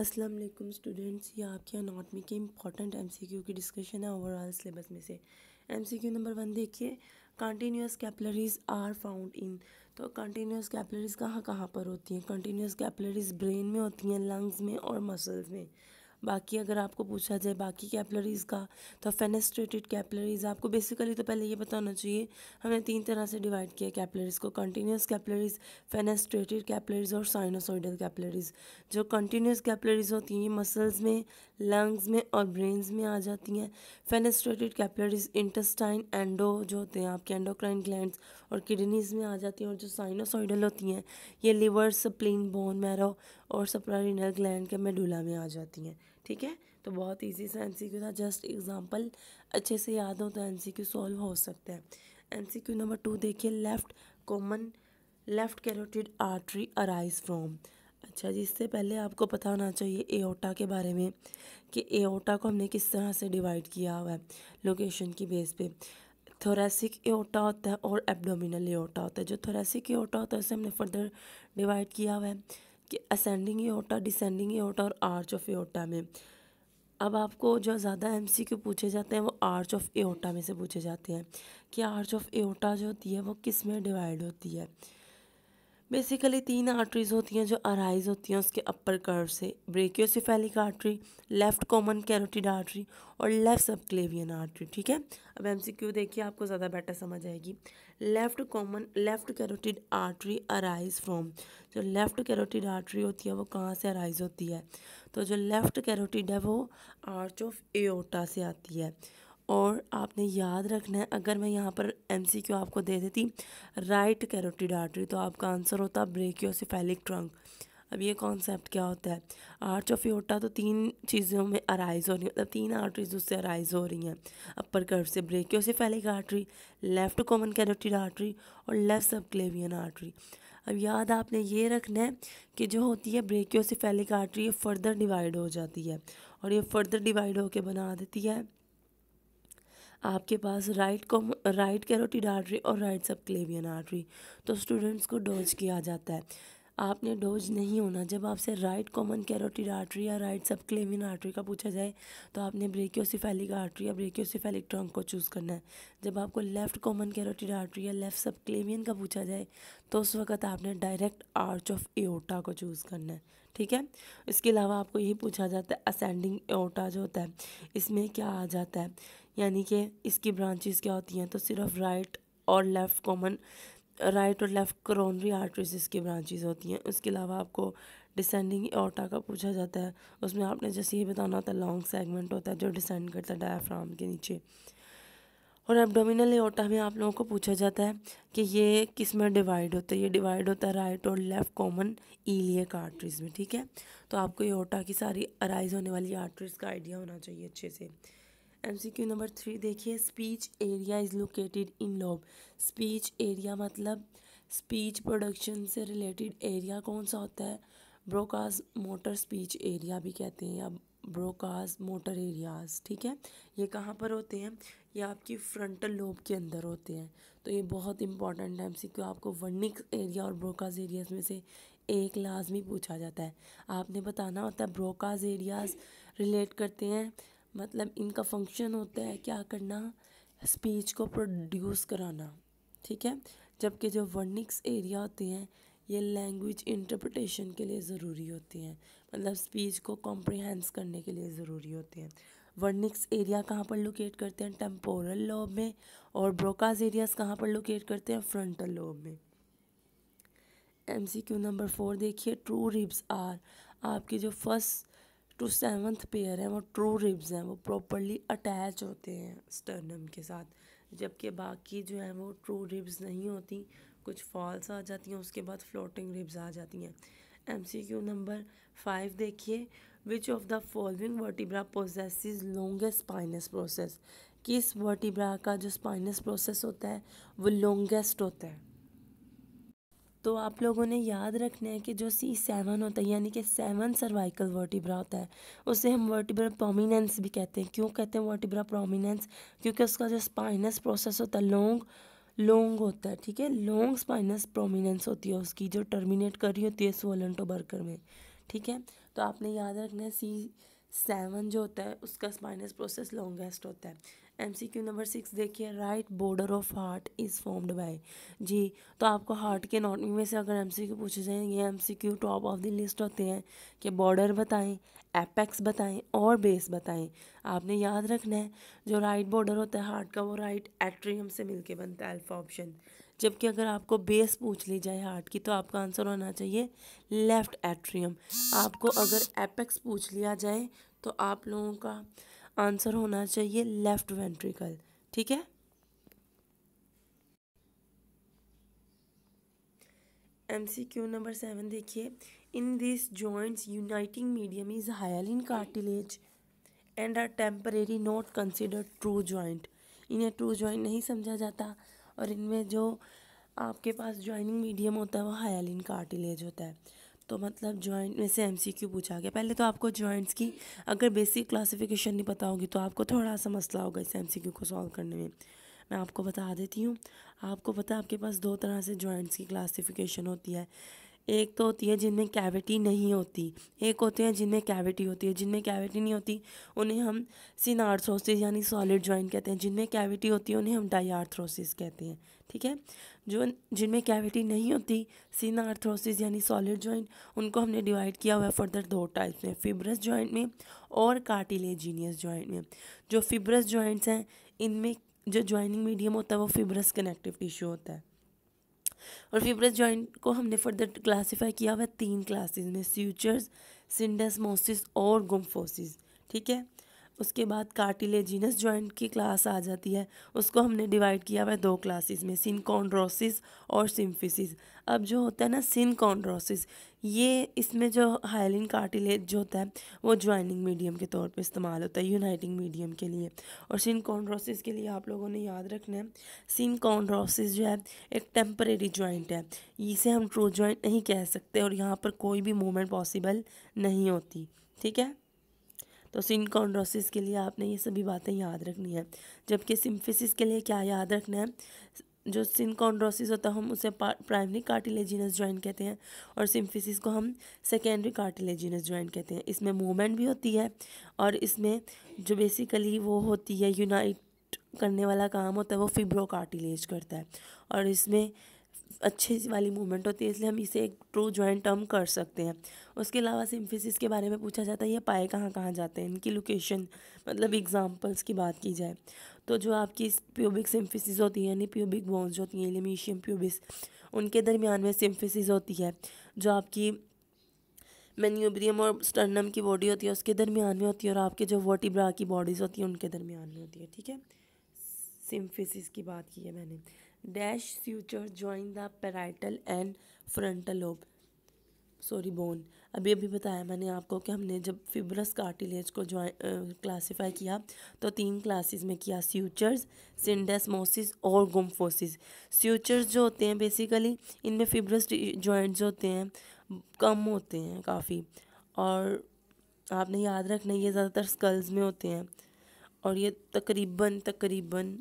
अस्सलाम वालेकुम स्टूडेंट्स ये आपके अनाटमी के इंपॉर्टेंट क्यू की डिस्कशन है ओवरऑल सिलेबस में से क्यू नंबर वन देखिए continuous capillaries are found in तो कंटिन्यूस कैपलरीज कहाँ कहाँ पर होती हैं कंटिन्यूस कैपलरीज ब्रेन में होती हैं लंग्स में और मसल्स में बाकी अगर आपको पूछा जाए बाकी कैपलरीज़ का तो फेनेस्ट्रेटेड कैपलरीज़ आपको बेसिकली तो पहले ये पता होना चाहिए हमने तीन तरह से डिवाइड किया कैपलरीज़ को कंटिन्यूस कैपलरीज़ फेनेस्ट्रेटेड कैपलरीज़ और साइनोसोइडल कैपलरीज़ जो कंटिन्यूस कैपलरीज़ होती हैं ये मसल्स में लंग्स में और ब्रेन्स में आ जाती हैं फेनेस्ट्रेटेड कैपलरीज़ इंटस्टाइन एंडो जो होते हैं आपके एंडोक्राइन ग्लैंड और किडनीज़ में आ जाती हैं और जो साइनोसॉइडल होती हैं ये लिवर स्प्लिन बोन मैरो और सप्रारिनल ग्लैंड के मेडुला में आ जाती हैं ठीक है तो बहुत ईजी सा एमसीक्यू था जस्ट एग्जांपल अच्छे से याद हो तो क्यू सॉल्व हो सकता है क्यू नंबर टू देखिए left common left carotid artery arise from अच्छा जी इससे पहले आपको पता होना चाहिए एओटा के बारे में कि एओटा को हमने किस तरह से डिवाइड किया हुआ है लोकेशन की बेस पे थोरेसिक एओटा होता है और एब्डोमिनल एओटा होता है जो थोरेसिक एओटा होता है उसे हमने फर्दर डिवाइड किया हुआ है कि असेंडिंग एटा डिसेंडिंग एटा और आर्च ऑफ एटा में अब आपको जो ज़्यादा एम सी क्यू पूछे जाते हैं वो आर्च ऑफ एटा में से पूछे जाते हैं कि आर्च ऑफ एटा जो होती है वो किस में डिवाइड होती है बेसिकली तीन आर्टरीज होती हैं जो अराइज होती हैं उसके अपर कर्व से brachiocephalic artery left common carotid artery और लेफ्ट सबक्लेवियन आर्टरी ठीक है अब एमसीक्यू देखिए आपको ज़्यादा बेटर समझ आएगी left common left carotid artery arise from जो लेफ्ट कैरोटिड आर्टरी होती है वो कहाँ से अराइज होती है तो जो लेफ्ट कैरोटिड है वो आर्च ऑफ एओटा से आती है और आपने याद रखना है अगर मैं यहाँ पर एम आपको दे देती राइट कैरोटिड आर्टरी तो आपका आंसर होता ब्रेकियोसिफेलिक ट्रंक अब ये कॉन्सेप्ट क्या होता है आर्च ऑफ योटा तो तीन चीज़ों में अराइज हो रही है मतलब तीन आर्टरीज उससे अराइज हो रही हैं अपर मतलब कर्व से brachiocephalic artery left common carotid artery और लेफ़्ट सबक्लेवियन आर्टरी अब याद आपने ये रखना है कि जो होती है ब्रेकियोसिफेलिक आर्टरी ये फर्दर डिवाइड हो जाती है और ये फर्दर डिवाइड होकर बना देती है आपके पास right com right carotid artery और राइट सबक्लेवियन आर्टरी तो स्टूडेंट्स को डोज किया जाता है आपने डोज नहीं होना जब आपसे राइट कॉमन कैरोटिड आर्टरी या राइट सबक्लेवियन आर्टरी का पूछा जाए तो आपने ब्रेकियोसिफेलिक आर्टरी या ब्रेकियोसिफेलिक ट्रंक को चूज़ करना है जब आपको लेफ़्ट कॉमन कैरोटिड आर्टरी या लेफ़्ट सबक्लेवियन का पूछा जाए तो उस वक्त आपने डायरेक्ट आर्च ऑफ एओटा को चूज़ करना है ठीक है इसके अलावा आपको यही पूछा जाता है असेंडिंग एओटा जो होता है इसमें क्या आ जाता है यानी कि इसकी ब्रांचेस क्या होती हैं तो सिर्फ राइट और लेफ़्ट कॉमन राइट और लेफ़्ट करोनरी आर्टरीज इसकी ब्रांचेस होती हैं उसके अलावा आपको डिसेंडिंग ओटा का पूछा जाता है उसमें आपने जैसे ये बताना होता है लॉन्ग सेगमेंट होता है जो डिसेंड करता है डायफ्राम के नीचे और एब्डोमिनल एओटा में आप लोगों को पूछा जाता है कि ये किस में डिवाइड होता है ये डिवाइड होता है राइट और लेफ़्ट कॉमन ईलियक आर्टरीज में ठीक है तो आपको एओटा की सारी अराइज होने वाली आर्टरीज का आइडिया होना चाहिए अच्छे से एमसीक्यू नंबर थ्री देखिए speech area is located in lobe speech area मतलब स्पीच प्रोडक्शन से रिलेटेड एरिया कौन सा होता है ब्रोकास मोटर स्पीच एरिया भी कहते हैं या ब्रोकास मोटर एरियाज ठीक है ये कहाँ पर होते हैं ये आपकी फ्रंटल लोब के अंदर होते हैं तो ये बहुत इंपॉर्टेंट है एमसीक्यू आपको वर्निक एरिया और ब्रोकास एरियाज में से एक लाजमी पूछा जाता है आपने बताना होता है ब्रोकास एरियाज रिलेट करते हैं मतलब इनका फंक्शन होता है क्या करना स्पीच को प्रोड्यूस कराना ठीक है जबकि जो वर्निक्स एरिया होते हैं ये लैंग्वेज इंटरप्रटेशन के लिए ज़रूरी होती हैं मतलब स्पीच को कॉम्प्रिहेंस करने के लिए ज़रूरी होते हैं वर्निक्स एरिया कहाँ पर लोकेट करते हैं टेम्पोरल लोब में और ब्रोकाज एरियाज कहाँ पर लोकेट करते हैं फ्रंटल लोब में M C Q number four देखिए ट्रू रिब्स आर आपके जो फर्स्ट टू सेवन्थ पेयर हैं वो ट्रू रिब्स हैं वो प्रॉपरली अटैच होते हैं स्टर्नम के साथ जबकि बाकी जो हैं वो ट्रू रिब्स नहीं होती कुछ फॉल्स आ जाती हैं उसके बाद फ्लोटिंग रिब्स आ जाती हैं M C Q number five देखिए which of the following vertebra process is longest spinous process किस वर्टिब्रा का जो स्पाइनस प्रोसेस होता है वो लॉन्गेस्ट होता है तो आप लोगों ने याद रखना है कि जो सी सेवन होता है यानी कि सेवन सर्वाइकल वर्टिब्रा होता है उसे हम वर्टिब्रा प्रोमिनेंस भी कहते हैं क्यों कहते हैं वर्टिब्रा प्रोमिनेंस क्योंकि उसका जो स्पाइनस प्रोसेस होता है लॉन्ग लॉन्ग होता है ठीक है लॉन्ग स्पाइनस प्रोमिनेंस होती है उसकी जो टर्मिनेट कर रही होती है स्वलन बर्कर में ठीक है तो आपने याद रखना है सी सेवन जो होता है उसका स्पाइनस प्रोसेस लॉन्गेस्ट होता है एमसीक्यू नंबर सिक्स देखिए right border of heart is formed by जी तो आपको हार्ट के नॉटमी में से अगर एमसीक्यू पूछे जाए ये MCQ top of the list होते हैं कि बॉर्डर बताएं एपेक्स बताएं और बेस बताएं आपने याद रखना है जो राइट बॉर्डर होता है हार्ट का वो राइट एट्रियम से के बनता है अल्फा ऑप्शन जबकि अगर आपको बेस पूछ ली जाए हार्ट की तो आपका आंसर होना चाहिए लेफ़्ट एट्रियम आपको अगर एपेक्स पूछ लिया जाए तो आप लोगों का आंसर होना चाहिए लेफ्ट वेंट्रिकल ठीक है M C Q number seven देखिए in this joints uniting medium is hyaline cartilage and are temporary not consider true joint इन्हें ट्रू जॉइंट नहीं समझा जाता और इनमें जो आपके पास ज्वाइनिंग मीडियम होता है वो हायलिन कार्टिलेज होता है तो मतलब जॉइंट में से क्यू पूछा गया पहले तो आपको जॉइंट्स की अगर बेसिक क्लासिफिकेशन नहीं पता होगी तो आपको थोड़ा सा मसला होगा इस क्यू को सॉल्व करने में मैं आपको बता देती हूँ आपको पता है आपके पास दो तरह से जॉइंट्स की क्लासिफिकेशन होती है एक तो होती है जिनमें कैविटी नहीं होती एक होते हैं जिनमें कैविटी होती है जिनमें कैविटी नहीं होती उन्हें हम सिनार्थ्रोसिस यानी सॉलिड जॉइंट कहते हैं जिनमें कैविटी होती है उन्हें हम डाइआर्थ्रोसिस कहते हैं ठीक है जो जिनमें कैविटी नहीं होती सिनार्थ्रोसिस यानी सॉलिड जॉइंट उनको हमने डिवाइड किया हुआ है फर्दर दो टाइप्स में फिब्रस जॉइंट में और कार्टिलेजीनियस जॉइंट में जो फिब्रस जॉइंट्स हैं इनमें जो ज्वाइनिंग मीडियम होता है वो फिब्रस कनेक्टिव टिश्यू होता है और फिब्रस जॉइंट को हमने फर्दर क्लासीफाई किया हुआ है तीन क्लासेस में स्यूचर्स सिंडसमोसिस और गुम्फोसिस ठीक है उसके बाद कार्टिलेजिनस जॉइंट की क्लास आ जाती है उसको हमने डिवाइड किया हुआ है दो क्लासेस में सिनकॉन्ड्रोसिस और सिम्फिसिस अब जो होता है ना सिनकॉन्ड्रोसिस ये इसमें जो हाइलिन कार्टिलेज जो होता है वो ज्वाइनिंग मीडियम के तौर पे इस्तेमाल होता है यूनाइटिंग मीडियम के लिए और सिनकॉन्ड्रोसिस के लिए आप लोगों ने याद रखना है सिनकॉन्ड्रोसिस जो है एक टेम्परेरी जॉइंट है इसे हम ट्रू ज्वाइंट नहीं कह सकते और यहाँ पर कोई भी मूवमेंट पॉसिबल नहीं होती ठीक है तो सिनकॉन्ड्रोसिस के लिए आपने ये सभी बातें याद रखनी है जबकि सिम्फिसिस के लिए क्या याद रखना है जो सिनकोन्ड्रोसिस होता है हम उसे प्राइमरी कार्टिलेजिनस ज्वाइंट कहते हैं और सिम्फिसिस को हम सेकेंडरी कार्टिलेजिनस ज्वाइंट कहते हैं इसमें मूवमेंट भी होती है और इसमें जो बेसिकली वो होती है यूनाइट करने वाला काम होता है वो फिब्रो कार्टिलेज करता है और इसमें अच्छे वाली मूवमेंट होती है इसलिए हम इसे एक ट्रू ज्वाइंट टर्म कर सकते हैं उसके अलावा सिम्फिसिस के बारे में पूछा जाता है ये पाए कहाँ कहाँ जाते हैं इनकी लोकेशन मतलब एग्जाम्पल्स की बात की जाए तो जो आपकी प्यूबिक सिम्फिसिस होती है यानी प्यूबिक बोन्स होती हैं लेमीशियम प्यूबिस उनके दरमियान में सिम्फिसिस होती है जो आपकी मेन्यूब्रियम और स्टर्नम की बॉडी होती है उसके दरमियान में होती है और आपके जो वोटिब्रा की बॉडीज़ होती हैं उनके दरमियान में होती है ठीक है सिम्फिसिस की बात की है मैंने dash future join the parietal and frontal lobe sorry bone अभी अभी बताया मैंने आपको कि हमने जब फिब्रस कार्टिलेज को ज्वाइन क्लासीफाई किया तो तीन क्लासेस में किया स्यूचर्स सिंडेसमोसिस और गुम्फोसिस स्यूचर्स जो होते हैं बेसिकली इनमें फिब्रस जॉइंट जो होते हैं कम होते हैं काफ़ी और आपने याद रखना ये ज़्यादातर स्कल्स में होते हैं और ये तकरीबन तकरीबन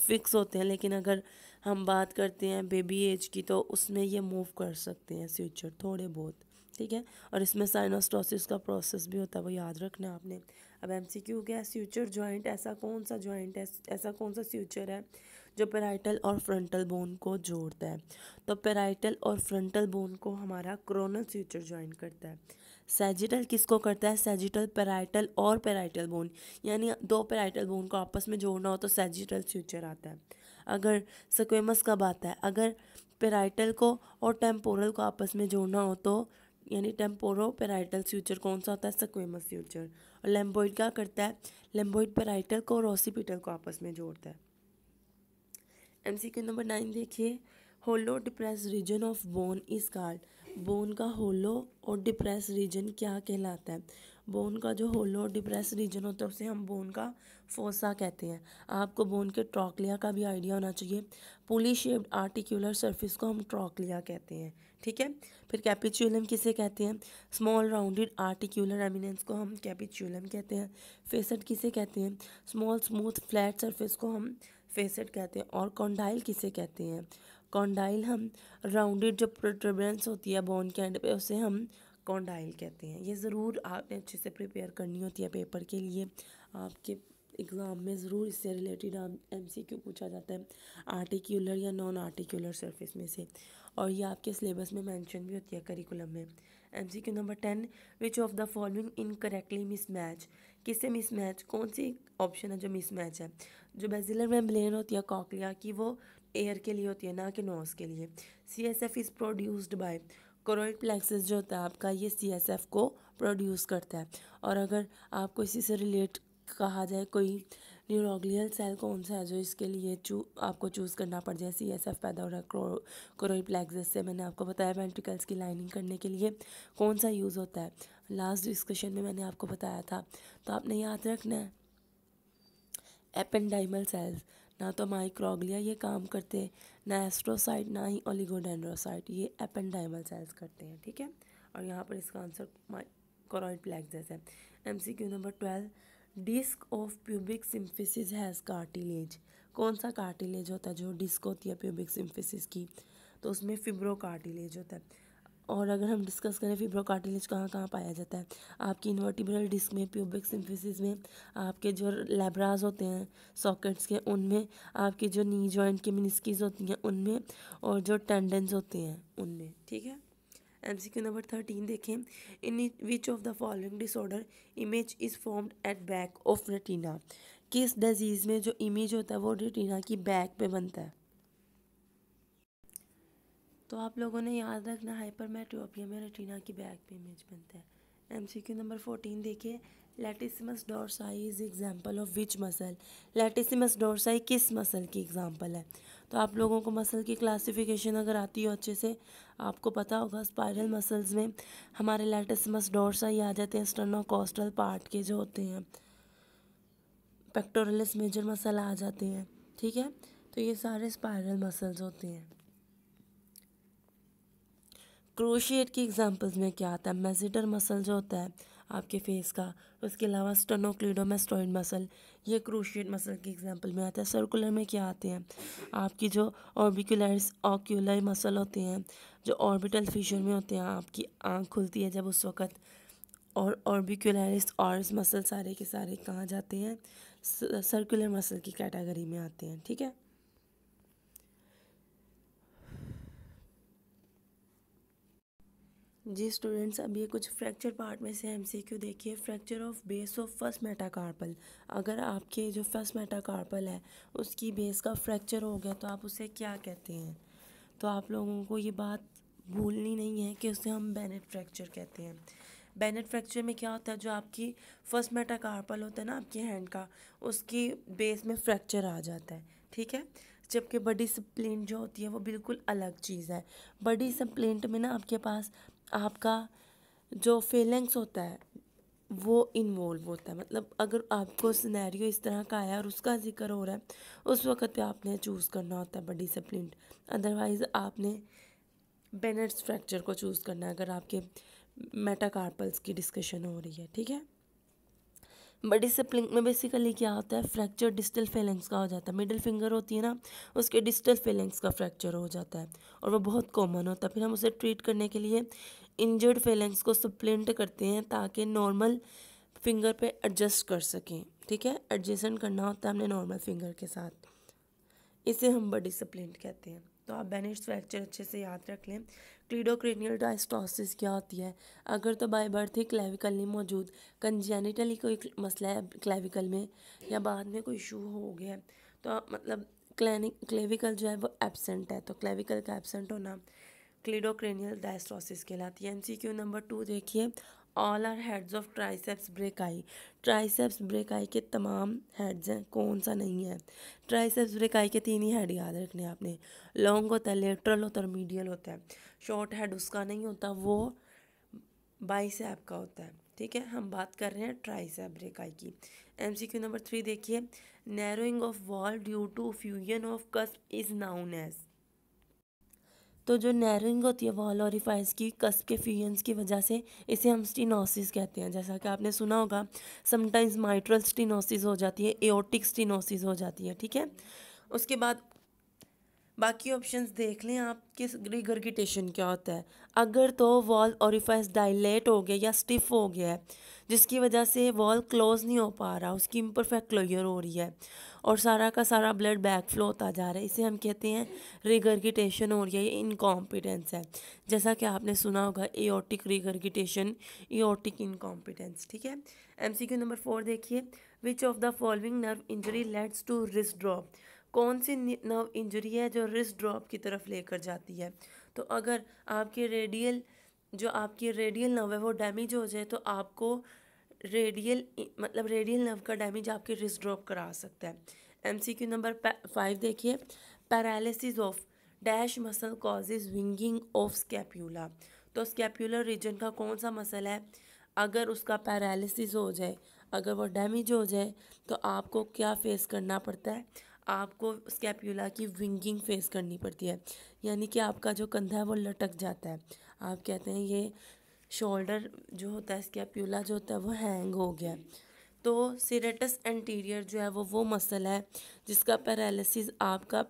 फ़िक्स होते हैं लेकिन अगर हम बात करते हैं बेबी एज की तो उसमें ये मूव कर सकते हैं फ्यूचर थोड़े बहुत ठीक है और इसमें साइनोस्टोसिस का प्रोसेस भी होता है वो याद रखना है आपने अब एम सी क्यू क्या है फ्यूचर जॉइंट ऐसा कौन सा जॉइंट है ऐसा कौन सा फ्यूचर है जो पेराइटल और फ्रंटल बोन को जोड़ता है तो पेराइटल और फ्रंटल बोन को हमारा क्रोनल फ्यूचर जॉइंट करता है सैजिटल किसको करता है सैजिटल पेराइटल और पेराइटल बोन यानी दो पेराइटल बोन को आपस में जोड़ना हो तो सैजिटल फ्यूचर आता है अगर सक्वेमस कब आता है अगर पेराइटल को और टेम्पोरल को आपस में जोड़ना हो तो यानी टेम्पोरो पेराइटल फ्यूचर कौन सा होता है सक्वेमस फ्यूचर और लेम्बोइड क्या करता है लेम्बोइड पेराइटल को और ओसीपिटल को आपस में जोड़ता है एम सी नंबर नाइन देखिए hollow depress region of bone is card bone का होलो और डिप्रेस रीजन क्या कहलाता है बोन का जो होलो और डिप्रेस रीजन होता है उसे हम बोन का फोसा कहते हैं आपको बोन के ट्रॉकलिया का भी आइडिया होना चाहिए पुली शेप्ड आर्टिकुलर सरफेस को हम ट्रॉकलिया कहते हैं ठीक है फिर कैपिचुलम किसे कहते हैं स्मॉल राउंडेड आर्टिकुलर एमिनेंस को हम कैपिचुलम कहते हैं फेसट किसे कहते हैं स्मॉल स्मूथ फ्लैट सर्फेस को हम फेसट कहते हैं और कॉन्डाइल किसे कहते हैं कॉन्डाइल हम राउंडेड जो प्रोट्रबेंस होती है बोन के एंड पे उसे हम कॉन्डाइल कहते हैं ये ज़रूर आपने अच्छे से प्रिपेयर करनी होती है पेपर के लिए आपके एग्ज़ाम में ज़रूर इससे रिलेटेड एम सी क्यू पूछा जाता है आर्टिक्यूलर या नॉन आर्टिक्यूलर सर्फिस में से और ये आपके सिलेबस में मैंशन भी होती है करिकुलम में M C Q number ten which of the following incorrectly miss match किससे मिस मैच कौन सी ऑप्शन है जो मिस मैच है जो बेजिलर मेम्ब्रेन होती है कॉकलिया की वो एयर के लिए होती है ना कि नोज़ के लिए C S F is produced by choroid plexus जो होता है आपका ये सी एस एफ को प्रोड्यूस करता है और अगर आपको इसी से रिलेट कहा जाए कोई न्यूरोग्लियल सेल कौन सा है जो इसके लिए चू आपको चूज़ करना पड़ जाए सी एस एफ पैदा हो रहा है क्रोइड प्लेक्सेस से मैंने आपको बताया वेंट्रिकल्स की लाइनिंग करने के लिए कौन सा यूज़ होता है लास्ट डिस्कशन में मैंने आपको बताया था तो आपने याद रखना है एपेंडाइमल सेल्स ना तो माइक्रोग्लिया ये काम करते हैं ना एस्ट्रोसाइट ना ही ओलिगोडेंड्रोसाइट ये एपेंडाइमल सेल्स करते हैं ठीक है और यहाँ पर इसका आंसर माइक्रोइड प्लेक्स है M C Q number twelve disc of pubic symphysis has cartilage कौन सा कार्टिलेज होता है जो डिस्क होती है प्यूबिक सिम्फिसिस की तो उसमें फिब्रो कार्टिलेज होता है और अगर हम डिस्कस करें फिब्रोकार्टिलेज कहाँ कहाँ पाया जाता है आपकी इन्वर्टिब्रल डिस्क में प्यूबिक सिम्फिसिस में आपके जो लेब्राज होते हैं सॉकेट्स के उनमें आपके जो नी जॉइंट के मिनिस्कीज होती हैं उनमें और जो टेंडेंस होते हैं उनमें ठीक है M C Q number thirteen देखें in which of the following disorder image is formed at back of retina किस डिजीज़ में जो इमेज होता है वो रेटिना की बैक पे बनता है तो आप लोगों ने याद रखना हाइपर मेट्रोपिया में रेटिना की बैक पे इमेज बनता है एमसीक्यू नंबर फोर्टीन देखिए latissimus dorsi is example of which muscle latissimus dorsi किस मसल की एग्जांपल है तो आप लोगों को मसल की क्लासिफिकेशन अगर आती हो अच्छे से आपको पता होगा स्पाइरल मसल्स में हमारे लेटिसमस डोरसाई आ जाते हैं स्टर्नोकोस्टल पार्ट के जो होते हैं पेक्टोरलिस मेजर मसल आ जाते हैं ठीक है तो ये सारे स्पायरल मसल्स होते हैं क्रोशिएट की एग्जांपल्स में क्या आता है मेजिटर मसल जो होता है आपके फेस का उसके अलावा स्टनोक्लिडोमेस्टोइड मसल ये क्रोशिएट मसल की एग्जांपल में आता है सर्कुलर में क्या आते हैं आपकी जो ऑर्बिकुलर्स ऑक्यूलर मसल होते हैं जो ऑर्बिटल फिशर में होते हैं आपकी आँख खुलती है जब उस वक्त और ऑर्बिकुलरिस ऑर्स मसल सारे के सारे कहाँ जाते हैं सर्कुलर मसल की कैटेगरी में आते हैं ठीक है जी स्टूडेंट्स अब ये कुछ फ्रैक्चर पार्ट में से एम सी क्यू देखिए fracture of base of first metacarpal अगर आपके जो फर्स्ट मेटाकार्पल है उसकी बेस का फ्रैक्चर हो गया तो आप उसे क्या कहते हैं तो आप लोगों को ये बात भूलनी नहीं है कि उसे हम बैनेट फ्रैक्चर कहते हैं बैनेट फ्रैक्चर में क्या होता है जो आपकी फर्स्ट मेटाकार्पल होता है ना आपके हैंड का उसकी बेस में फ्रैक्चर आ जाता है ठीक है जबकि बडी सप्लेंट जो होती है वो बिल्कुल अलग चीज़ है बडी सप्लेंट में ना आपके पास आपका जो फीलिंग्स होता है वो इन्वॉल्व होता है मतलब अगर आपको सिनेरियो इस तरह का आया और उसका जिक्र हो रहा है उस वक्त पे आपने चूज़ करना होता है बडी डिसिप्लिन अदरवाइज़ आपने बेनेट स्ट्रक्चर को चूज़ करना है अगर आपके मेटाकार्पल्स की डिस्कशन हो रही है ठीक है बडी स्प्लिंग में बेसिकली क्या होता है फ्रैक्चर डिस्टल फेलेंग्स का हो जाता है मिडिल फिंगर होती है ना उसके डिस्टल फेलेंग्स का फ्रैक्चर हो जाता है और वो बहुत कॉमन होता है फिर हम उसे ट्रीट करने के लिए इंजर्ड फेलेंस को सप्लेंट करते हैं ताकि नॉर्मल फिंगर पे एडजस्ट कर सकें ठीक है एडजस्टेंट करना होता है हमने नॉर्मल फिंगर के साथ इसे हम बडी सप्लेंट कहते हैं तो आप बेनिस्ट फ्रैक्चर अच्छे से याद रख लें क्लीडोक्रेनियल डायस्टोसिस क्या होती है अगर तो बाय बर्थ ही क्लेविकल नहीं मौजूद कंजेनिटली कोई मसला है क्लेविकल में या बाद में कोई इशू हो गया तो मतलब क्लैनिक क्लेविकल जो है वो एबसेंट है तो क्लेविकल का एबसेंट होना क्लिडोक्रेनियल डायस्ट्रोसिस कहलाती है एमसीक्यू नंबर टू देखिए all are heads of triceps I triceps I के तमाम हेड्स हैं कौन सा नहीं है ट्राइसेप्स आई के तीन ही हेड याद रखने आपने लॉन्ग होता है लेटरल होता है मीडियल होता है शॉर्ट हेड उसका नहीं होता वो बाइसेप का होता है ठीक है हम बात कर रहे हैं ट्राइसेप आई की M C Q number three देखिए narrowing of wall due to fusion of cusp is known as तो जो नैरिंग होती है वॉल और रिफाइज की कस्ब के फ्यूजन्स की वजह से इसे हम स्टिनोसिस कहते हैं जैसा कि आपने सुना होगा समटाइम्स माइट्रल स्टिनोसिस हो जाती है एओटिक स्टिनोसिस हो जाती है ठीक है उसके बाद बाकी ऑप्शंस देख लें आप किस रिगर्गिटेशन क्या होता है अगर तो वॉल ऑरिफाइस डायलेट हो गया या स्टिफ हो गया है जिसकी वजह से वॉल क्लोज नहीं हो पा रहा उसकी इम्परफेक्ट क्लोयर हो रही है और सारा का सारा ब्लड बैक फ्लो होता जा रहा है इसे हम कहते हैं रिगर्गिटेशन हो रही है ये इनकॉम्पिटेंस है जैसा कि आपने सुना होगा एओटिक रिगर्गिटेशन एओटिक इनकॉम्पिटेंस ठीक है एम नंबर फोर देखिए which of the following nerve injury lets to wrist drop कौन सी नर्व इंजरी है जो रिस्ट ड्रॉप की तरफ लेकर जाती है तो अगर आपके रेडियल जो आपकी रेडियल नर्व है वो डैमेज हो जाए तो आपको रेडियल मतलब रेडियल नर्व का डैमेज आपके रिस्ट ड्रॉप करा सकता है एमसीक्यू नंबर फाइव देखिए paralysis of dash muscle causes winging of scapula तो स्कैप्यूलर रीजन का कौन सा मसल है अगर उसका पैरालिसिस हो जाए अगर वो डैमेज हो जाए तो आपको क्या फेस करना पड़ता है आपको स्कैप्यूला की विंगिंग फेस करनी पड़ती है यानी कि आपका जो कंधा है वो लटक जाता है आप कहते हैं ये शोल्डर जो होता है स्कैप्यूला जो होता है वो हैंग हो गया तो सीरेटस एंटीरियर जो है वो वो मसल है जिसका पैरालिसिस आपका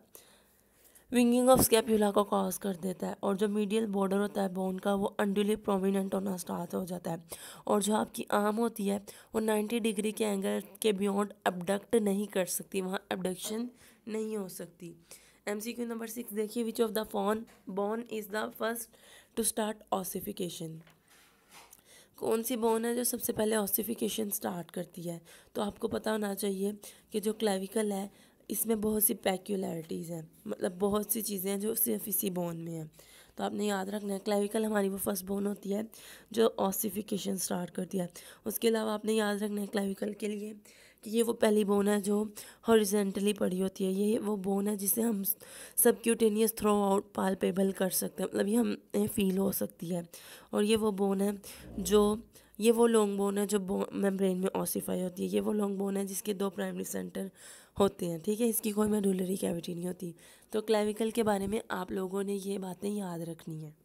विंगिंग ऑफ स्कैप्यूला को कॉज कर देता है और जो मीडियल बॉर्डर होता है बोन का वो अंडुली प्रोमिनेंट होना स्टार्ट हो जाता है और जो आपकी आम होती है वो नाइन्टी डिग्री के एंगल के बियॉन्ड अबडक्ट नहीं कर सकती वहाँ अबडक्शन नहीं हो सकती M C Q number six देखिए which of the phone bone is the first to start ossification कौन सी बोन है जो सबसे पहले ऑसिफिकेशन स्टार्ट करती है तो आपको पता होना चाहिए कि जो क्लेविकल है इसमें बहुत सी पैक्यूलरिटीज़ हैं मतलब बहुत सी चीज़ें हैं जो सिर्फ इसी बोन में हैं तो आपने याद रखना है क्लेविकल हमारी वो फर्स्ट बोन होती है जो ऑसिफिकेशन स्टार्ट करती है उसके अलावा आपने याद रखना है क्लेविकल के लिए कि ये वो पहली बोन है जो हॉरिजेंटली पड़ी होती है ये वो बोन है जिसे हम सबक्यूटेनियस थ्रो आउट पालपेबल कर सकते हैं मतलब ये हमें फील हो सकती है और ये वो बोन है जो ये वो लॉन्ग बोन है जो मेम्ब्रेन में ऑसिफाई होती है ये वो लॉन्ग बोन है जिसके दो प्राइमरी सेंटर होते हैं ठीक है इसकी कोई मेडुलरी कैविटी नहीं होती तो क्लेविकल के बारे में आप लोगों ने ये बातें याद रखनी है